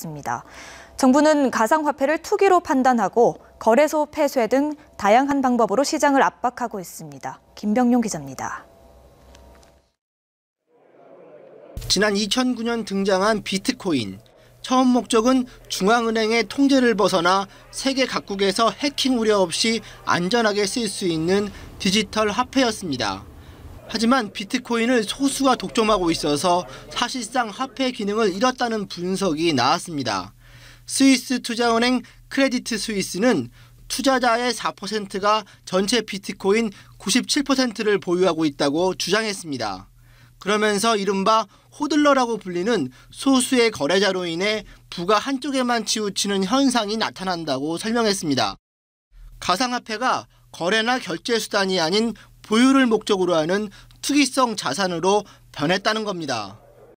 습니다 정부는 가상화폐를 투기로 판단하고 거래소 폐쇄 등 다양한 방법으로 시장을 압박하고 있습니다. 김병용 기자입니다. 지난 2009년 등장한 비트코인. 처음 목적은 중앙은행의 통제를 벗어나 세계 각국에서 해킹 우려 없이 안전하게 쓸 수 있는 디지털 화폐였습니다. 하지만 비트코인을 소수가 독점하고 있어서 사실상 화폐 기능을 잃었다는 분석이 나왔습니다. 스위스 투자은행 크레디트 스위스는 투자자의 4%가 전체 비트코인 97%를 보유하고 있다고 주장했습니다. 그러면서 이른바 호들러라고 불리는 소수의 거래자로 인해 부가 한쪽에만 치우치는 현상이 나타난다고 설명했습니다. 가상화폐가 거래나 결제 수단이 아닌 보유를 목적으로 하는 투기성 자산으로 변했다는 겁니다.